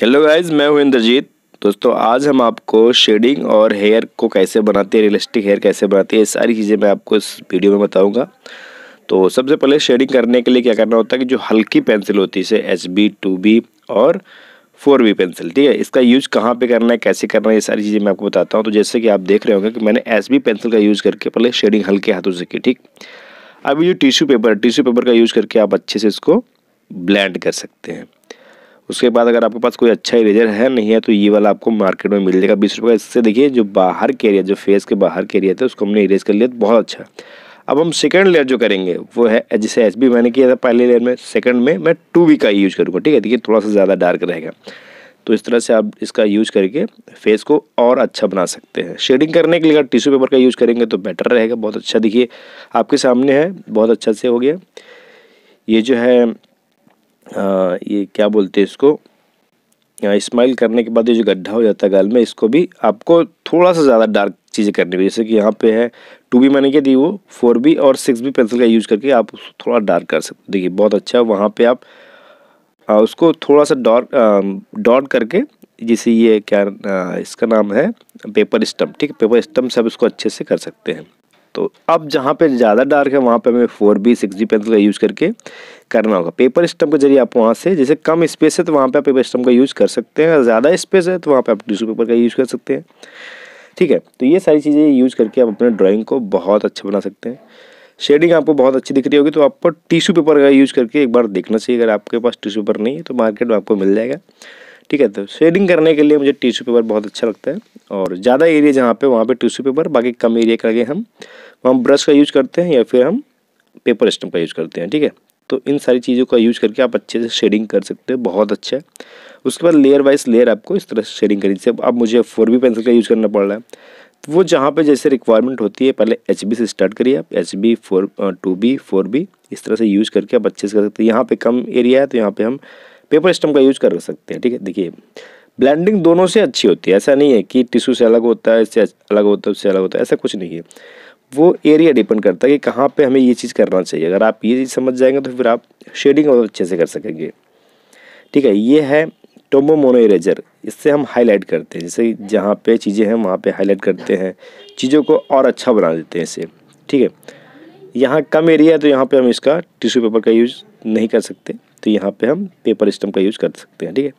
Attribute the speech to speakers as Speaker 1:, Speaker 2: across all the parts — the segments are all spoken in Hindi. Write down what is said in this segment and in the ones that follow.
Speaker 1: हेलो गाइज मैं हूं इंद्रजीत दोस्तों आज हम आपको शेडिंग और हेयर को कैसे बनाते हैं रियलिस्टिक हेयर कैसे बनाते हैं ये सारी चीज़ें मैं आपको इस वीडियो में बताऊंगा तो सबसे पहले शेडिंग करने के लिए क्या करना होता है कि जो हल्की पेंसिल होती है एच बी टू बी और फोर बी पेंसिल ठीक है इसका यूज़ कहाँ पर करना है कैसे करना है ये सारी चीज़ें मैं आपको बताता हूँ तो जैसे कि आप देख रहे होंगे कि मैंने एस बी पेंसिल का यूज़ करके पहले शेडिंग हल्के हाथों से की ठीक अभी जो टिश्यू पेपर टिश्यू पेपर का यूज़ करके आप अच्छे से इसको ब्लैंड कर सकते हैं उसके बाद अगर आपके पास कोई अच्छा इरेजर है नहीं है तो ये वाला आपको मार्केट में मिल जाएगा बीस रुपये का इससे देखिए जो बाहर के एरिया जो फेस के बाहर के एरिया था उसको हमने इरेज कर लिया तो बहुत अच्छा अब हम सेकंड लेयर जो करेंगे वो है जैसे एस मैंने किया था पहले लेयर में सेकंड में मैं टू वी का यूज़ करूँगा ठीक है देखिए थोड़ा सा ज़्यादा डार्क रहेगा तो इस तरह से आप इसका यूज करके फेस को और अच्छा बना सकते हैं शेडिंग करने के लिए अगर टिश्यू पेपर का यूज़ करेंगे तो बेटर रहेगा बहुत अच्छा देखिए आपके सामने है बहुत अच्छा से हो गया ये जो है आ, ये क्या बोलते हैं इसको स्माइल करने के बाद ये जो गड्ढा हो जाता है गाल में इसको भी आपको थोड़ा सा ज़्यादा डार्क चीज़ें करनी होगी जैसे कि यहाँ पे है टू बी मैंने क्या दी वो फोर बी और सिक्स बी पेंसिल का यूज़ करके आप उसको थोड़ा डार्क कर सकते देखिए बहुत अच्छा वहाँ पर आप आ, उसको थोड़ा सा डॉट डॉट करके जैसे ये क्या आ, इसका नाम है पेपर स्टम्प ठीक है पेपर स्टम्प से आप इसको अच्छे से कर सकते हैं तो अब जहाँ पे ज़्यादा डार्क है वहाँ पे हमें four B six G pencil का यूज़ करके करना होगा पेपर स्टम्प के जरिए आप वहाँ से जैसे कम स्पेस है तो वहाँ पे आप पेपर स्टम्प का यूज़ कर सकते हैं ज़्यादा स्पेस है तो वहाँ पे आप टिशू पेपर का यूज़ कर सकते हैं ठीक है तो ये सारी चीज़ें यूज़ करके आप अपने ड्राॅइंग को बहुत अच्छा बना सकते हैं शेडिंग आपको बहुत अच्छी दिख रही होगी तो आपको टिशू पेपर का यूज़ करके एक बार देखना चाहिए अगर आपके पास टिशू पेपर नहीं है तो मार्केट में आपको मिल जाएगा ठीक है तो शेडिंग करने के लिए मुझे टिश्यू पेपर बहुत अच्छा लगता है और ज़्यादा एरिया जहाँ पे वहाँ पे टिश्यू पेपर बाकी कम एरिया का हम वहाँ ब्रश का यूज़ करते हैं या फिर हम पेपर स्टम्प का यूज़ करते हैं ठीक है तो इन सारी चीज़ों का यूज़ करके आप अच्छे से शेडिंग कर सकते हो बहुत अच्छा है उसके बाद लेयर वाइज लेयर आपको इस तरह से शेडिंग करनी चाहिए अब मुझे फोर बी पेंसिल का यूज़ करना पड़ रहा है तो वो जहाँ पे जैसे रिक्वायरमेंट होती है पहले एच बी से स्टार्ट करिए आप H B four two B four B इस तरह से यूज़ करके आप अच्छे से कर सकते हैं यहाँ पे कम एरिया है तो यहाँ पे हम पेपर स्टम का यूज कर सकते हैं ठीक है देखिए ब्लेंडिंग दोनों से अच्छी होती है ऐसा नहीं है कि टिश्यू से अलग होता है इससे अलग होता है उससे अलग होता है ऐसा कुछ नहीं है वो एरिया डिपेंड करता है कि कहाँ पे हमें ये चीज़ करना चाहिए अगर आप ये चीज़ समझ जाएंगे तो फिर आप शेडिंग और अच्छे से कर सकेंगे ठीक है ये है टोमो मोनो इरेजर इससे हम हाईलाइट करते हैं जैसे जहाँ पे चीज़ें हैं वहाँ पे हाईलाइट करते हैं चीज़ों को और अच्छा बना देते हैं इसे ठीक है यहाँ कम एरिया है तो यहाँ पर हम इसका टिश्यू पेपर का यूज़ नहीं कर सकते तो यहाँ पे हम पेपर स्टम्प का यूज़ कर सकते हैं ठीक है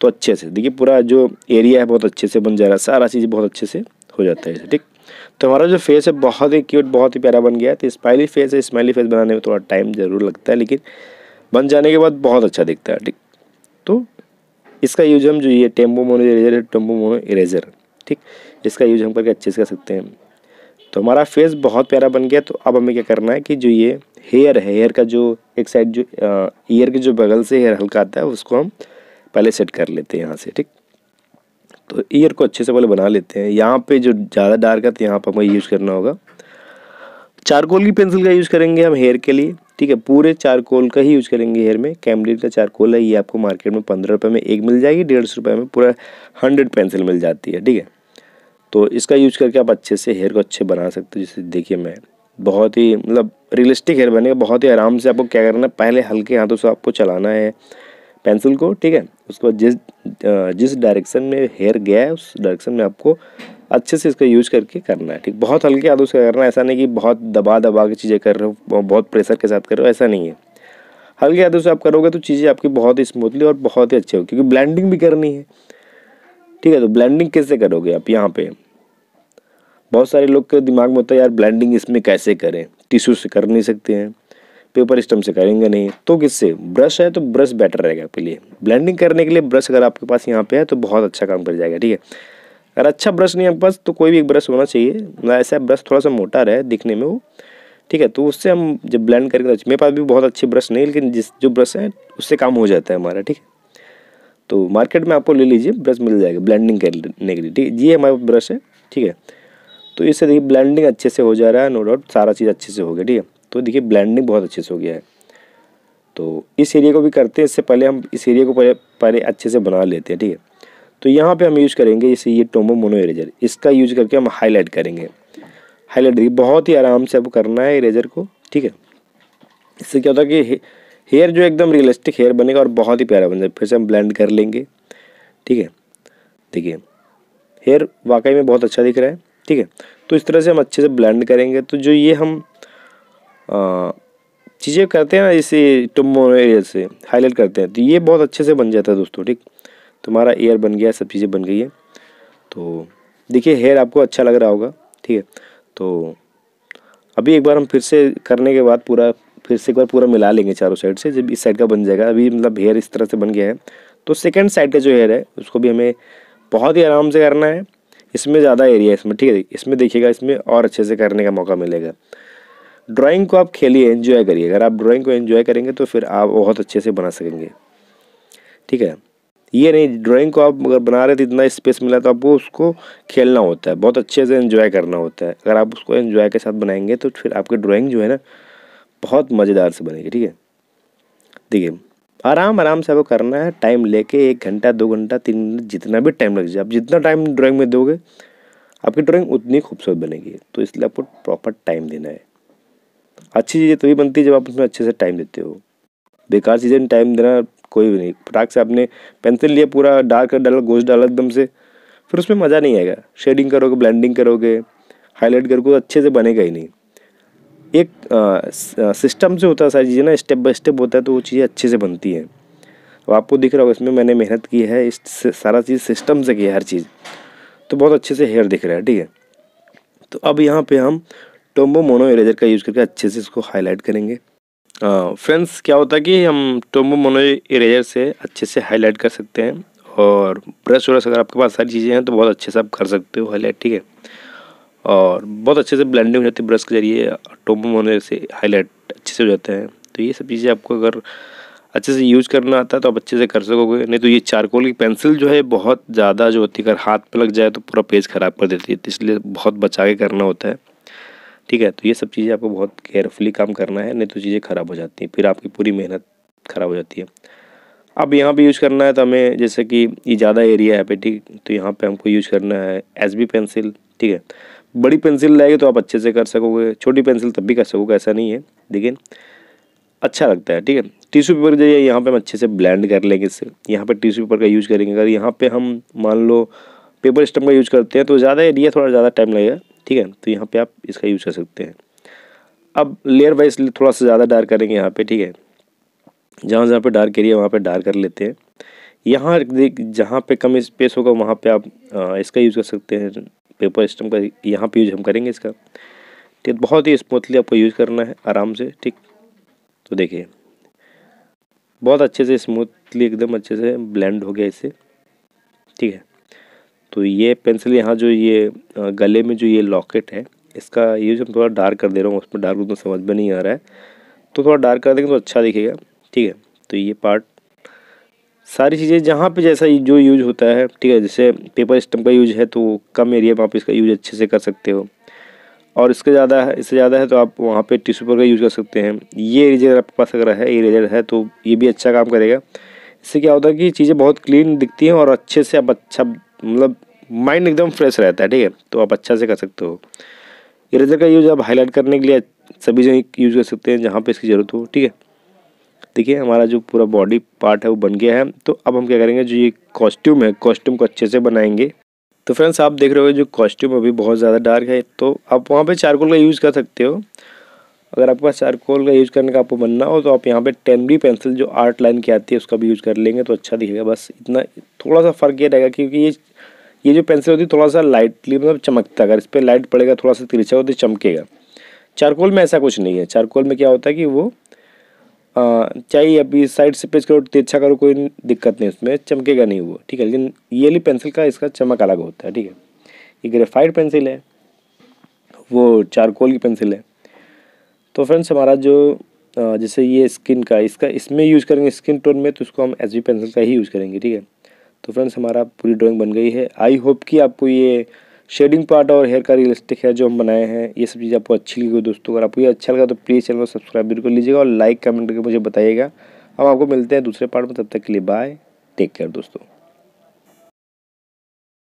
Speaker 1: तो अच्छे से देखिए पूरा जो एरिया है बहुत अच्छे से बन जा रहा है सारा चीज़ बहुत अच्छे से हो जाता है ठीक तो हमारा जो फेस है बहुत ही क्यूट बहुत ही प्यारा बन गया है तो स्माइली फेस है स्माइली फेस बनाने में थोड़ा टाइम ज़रूर लगता है लेकिन बन जाने के बाद बहुत अच्छा दिखता है ठीक तो इसका यूज हम जो ये टेम्बो मोनो इरेजर है टेम्बो मोनो इरेजर ठीक इसका यूज हम करके अच्छे से कर सकते हैं तो हमारा फेस बहुत प्यारा बन गया तो अब हमें क्या करना है कि जो ये हेयर है हेयर का जो एक साइड जो ईयर के जो बगल से हेयर हल्का आता है उसको हम पहले सेट कर लेते हैं यहाँ से ठीक तो ईयर को अच्छे से पहले बना लेते हैं यहाँ पे जो ज़्यादा डार्क है तो यहाँ पर हमें यूज़ करना होगा चारकोल की पेंसिल का यूज़ करेंगे हम हेयर के लिए ठीक है पूरे चारकोल का ही यूज़ करेंगे हेयर में कैमलिन का चारकोल है ये आपको मार्केट में पंद्रह रुपये में एक मिल जाएगी डेढ़ सौ रुपये में पूरा हंड्रेड पेंसिल मिल जाती है ठीक है तो इसका यूज करके आप अच्छे से हेयर को अच्छे बना सकते हो जैसे देखिए मैं बहुत ही मतलब रियलिस्टिक हेयर बनेगा बहुत ही आराम से आपको क्या करना है पहले हल्के हाथों से आपको चलाना है पेंसिल को ठीक है उसके बाद जिस जिस डायरेक्शन में हेयर गया है उस डायरेक्शन में आपको अच्छे से इसका यूज करके करना है ठीक बहुत हल्के हाथों से करना है ऐसा नहीं कि बहुत दबा दबा के चीज़ें कर रहे हो बहुत प्रेशर के साथ कर रहे हो ऐसा नहीं है हल्के हाथों से आप करोगे तो चीज़ें आपकी बहुत ही स्मूथली और बहुत ही अच्छी होगी क्योंकि ब्लैंडिंग भी करनी है ठीक है तो ब्लेंडिंग कैसे करोगे आप यहाँ पे बहुत सारे लोग के दिमाग में होता है यार ब्लेंडिंग इसमें कैसे करें टिश्यू से कर नहीं सकते हैं पेपर स्टम से करेंगे नहीं तो किससे ब्रश है तो ब्रश बेटर रहेगा आपके लिए ब्लेंडिंग करने के लिए ब्रश अगर आपके पास यहाँ पे है तो बहुत अच्छा काम कर जाएगा ठीक है अगर अच्छा ब्रश नहीं आपके पास तो कोई भी एक ब्रश होना चाहिए मतलब ऐसा ब्रश थोड़ा सा मोटा रहे दिखने में वो ठीक है तो उससे हम जब ब्लेंड करके तो मेरे पास भी बहुत अच्छे ब्रश नहीं लेकिन जिस जो ब्रश है उससे काम हो जाता है हमारा ठीक है तो मार्केट में आपको ले लीजिए ब्रश मिल जाएगा ब्लेंडिंग करने के लिए ठीक है ये हमारे ब्रश है ठीक है तो इससे देखिए ब्लेंडिंग अच्छे से हो जा रहा है नो डाउट सारा चीज़ अच्छे से हो गया ठीक है तो देखिए ब्लेंडिंग बहुत अच्छे से हो गया है तो इस एरिया को भी करते हैं इससे पहले हम इस एरिया को पहले पहले अच्छे से बना लेते हैं ठीक है तो यहाँ पे हम यूज़ करेंगे जैसे ये टोमो मोनो इरेजर इसका यूज करके हम हाईलाइट करेंगे हाईलाइट देखिए बहुत ही आराम से अब करना है इरेजर को ठीक है इससे क्या होता है कि हेयर जो एकदम रियलिस्टिक हेयर बनेगा और बहुत ही प्यारा बन जाएगा फिर से हम ब्लेंड कर लेंगे ठीक है देखिए हेयर वाकई में बहुत अच्छा दिख रहा है ठीक है तो इस तरह से हम अच्छे से ब्लेंड करेंगे तो जो ये हम चीज़ें करते हैं ना इसे टुम्बो एरिया से हाईलाइट करते हैं तो ये बहुत अच्छे से बन जाता है दोस्तों ठीक तुम्हारा तो एयर बन गया सब चीज़ें बन गई है तो देखिए हेयर आपको अच्छा लग रहा होगा ठीक है तो अभी एक बार हम फिर से करने के बाद पूरा फिर से एक बार पूरा मिला लेंगे चारों साइड से जब इस साइड का बन जाएगा अभी मतलब हेयर इस तरह से बन गया है तो सेकेंड साइड का जो हेयर है उसको भी हमें बहुत ही आराम से करना है इसमें ज़्यादा एरिया है इसमें ठीक है इसमें देखिएगा इसमें और अच्छे से करने का मौका मिलेगा ड्राइंग को आप खेलिए एंजॉय करिए अगर आप ड्राइंग को एंजॉय करेंगे तो फिर आप बहुत अच्छे से बना सकेंगे ठीक है ये नहीं ड्राइंग को आप अगर बना रहे तो इतना स्पेस मिला तो आपको उसको खेलना होता है बहुत अच्छे से एंजॉय करना होता है अगर आप उसको एंजॉय के साथ बनाएंगे तो फिर आपकी ड्राइंग जो है ना बहुत मज़ेदार से बनेगी ठीक है देखिए आराम आराम से आपको करना है टाइम लेके एक घंटा दो घंटा तीन घंटा जितना भी टाइम लग जाए आप जितना टाइम ड्राइंग में दोगे आपकी ड्राइंग उतनी खूबसूरत बनेगी तो इसलिए आपको प्रॉपर टाइम देना है अच्छी चीज़ें तभी बनती है जब आप उसमें अच्छे से टाइम देते हो बेकार चीज़ें में टाइम देना कोई भी नहीं फटाक से आपने पेंसिल लिया पूरा डार्क कर डाला गोश्त डाला एकदम से फिर उसमें मज़ा नहीं आएगा शेडिंग करोगे ब्लेंडिंग करोगे हाईलाइट करोगे तो अच्छे से बनेगा ही नहीं एक सिस्टम से होता है सारी चीज़ें ना स्टेप बाय स्टेप होता है तो वो चीज़ें अच्छे से बनती हैं तो आपको दिख रहा होगा इसमें मैंने मेहनत की है इस सारा चीज़ सिस्टम से किया हर चीज़ तो बहुत अच्छे से हेयर दिख रहा है ठीक है तो अब यहाँ पे हम टोम्बो मोनो इरेजर का यूज़ करके अच्छे से इसको हाईलाइट करेंगे फ्रेंड्स क्या होता है कि हम टोम्बो मोनो इरेजर से अच्छे से हाईलाइट कर सकते हैं और ब्रश व्रश अगर आपके पास सारी चीज़ें हैं तो बहुत अच्छे से आप कर सकते हो हाईलाइट ठीक है और बहुत अच्छे से ब्लेंडिंग हो जाती है ब्रश के जरिए टोमो होने से हाईलाइट अच्छे से हो जाते हैं तो ये सब चीज़ें आपको अगर अच्छे से यूज करना आता है तो आप अच्छे से कर सकोगे नहीं तो ये चारकोल की पेंसिल जो है बहुत ज़्यादा जो होती है अगर हाथ पर लग जाए तो पूरा पेज ख़राब कर देती है तो इसलिए बहुत बचा के करना होता है ठीक है तो ये सब चीज़ें आपको बहुत केयरफुली काम करना है नहीं तो चीज़ें ख़राब हो जाती हैं फिर आपकी पूरी मेहनत ख़राब हो जाती है अब यहाँ पे यूज़ करना है तो हमें जैसे कि ये ज़्यादा एरिया है पे ठीक तो यहाँ पे हमको यूज़ करना है एस बी पेंसिल ठीक है बड़ी पेंसिल लाएगी तो आप अच्छे से कर सकोगे छोटी पेंसिल तब भी कर सकोगे ऐसा नहीं है लेकिन अच्छा लगता है ठीक है टिश्यू पेपर जो है यहाँ पर हम अच्छे से ब्लैंड कर लेंगे इससे यहाँ पर टिश्यू पेपर का यूज़ करेंगे अगर यहाँ पर हम मान लो पेपर स्टम्प का यूज़ करते हैं तो ज़्यादा एरिया थोड़ा ज़्यादा टाइम लगेगा ठीक है तो यहाँ पर आप इसका यूज़ कर सकते हैं अब लेयर वाइज थोड़ा सा ज़्यादा डार्क करेंगे यहाँ पे ठीक है जहाँ जहाँ पे डार्क एरिया वहाँ पे डार्क कर लेते हैं यहाँ देख जहाँ पे कम स्पेस होगा वहाँ पे आप इसका यूज़ कर सकते हैं पेपर सिस्टम का यहाँ पे यूज हम करेंगे इसका ठीक बहुत ही स्मूथली आपको यूज़ करना है आराम से ठीक तो देखिए बहुत अच्छे से स्मूथली एकदम अच्छे से ब्लेंड हो गया इससे ठीक है तो ये पेंसिल यहाँ जो ये गले में जो ये लॉकेट है इसका यूज हम थोड़ा डार्क कर दे रहा हूँ उसमें डार्क उतना समझ में नहीं आ रहा है तो थोड़ा डार्क कर देंगे तो अच्छा दिखेगा ठीक है तो ये पार्ट सारी चीज़ें जहाँ पे जैसा जो यूज होता है ठीक है जैसे पेपर स्टम्प का यूज है तो कम एरिया में आप इसका यूज अच्छे से कर सकते हो और इसके ज़्यादा है इससे ज़्यादा है तो आप वहाँ पे टिश्यू पेपर का यूज़ कर सकते हैं ये इरेजर आपके पास अगर है इरेजर है तो ये भी अच्छा काम करेगा इससे क्या होता है कि चीज़ें बहुत क्लीन दिखती हैं और अच्छे से आप अच्छा मतलब माइंड एकदम फ्रेश रहता है ठीक है तो आप अच्छा से कर सकते हो इरेजर का यूज़ आप हाईलाइट करने के लिए सभी जगह यूज़ कर सकते हैं जहाँ पर इसकी ज़रूरत हो ठीक है देखिए हमारा जो पूरा बॉडी पार्ट है वो बन गया है तो अब हम क्या करेंगे जो ये कॉस्ट्यूम है कॉस्ट्यूम को अच्छे से बनाएंगे तो फ्रेंड्स आप देख रहे हो जो कॉस्ट्यूम अभी बहुत ज़्यादा डार्क है तो आप वहाँ पर चारकोल का यूज़ कर सकते हो अगर आपके पास चारकोल का यूज़ करने का आपको बनना हो तो आप यहाँ पे टेनरी पेंसिल जो आर्ट लाइन की आती है उसका भी यूज़ कर लेंगे तो अच्छा दिखेगा बस इतना थोड़ा सा फ़र्क ये रहेगा क्योंकि ये ये जो पेंसिल होती है थोड़ा सा लाइटली मतलब चमकता है अगर इस पर लाइट पड़ेगा थोड़ा सा तिरछा होती है चमकेगा चारकोल में ऐसा कुछ नहीं है चारकोल में क्या होता है कि वो चाहे अभी साइड से पेज करो तिरछा तो अच्छा करो कोई दिक्कत नहीं उसमें चमकेगा नहीं वो ठीक है लेकिन ये ली पेंसिल का इसका चमक अलग होता है ठीक है ये ग्रेफाइट पेंसिल है वो चारकोल की पेंसिल है तो फ्रेंड्स हमारा जो जैसे ये स्किन का इसका इसमें यूज़ करेंगे स्किन टोन में तो उसको हम एच पेंसिल का ही यूज़ करेंगे ठीक है तो फ्रेंड्स हमारा पूरी ड्राॅइंग बन गई है आई होप कि आपको ये शेडिंग पार्ट और हेयर का रियलिस्टिक है जो हम बनाए हैं ये सब चीज़ आपको अच्छी लगी दोस्तों अगर आपको ये अच्छा लगा तो प्लीज़ चैनल को सब्सक्राइब बिल्कुल लीजिएगा और लाइक कमेंट करके मुझे बताइएगा हम आपको मिलते हैं दूसरे पार्ट में तब तक के लिए बाय टेक केयर दोस्तों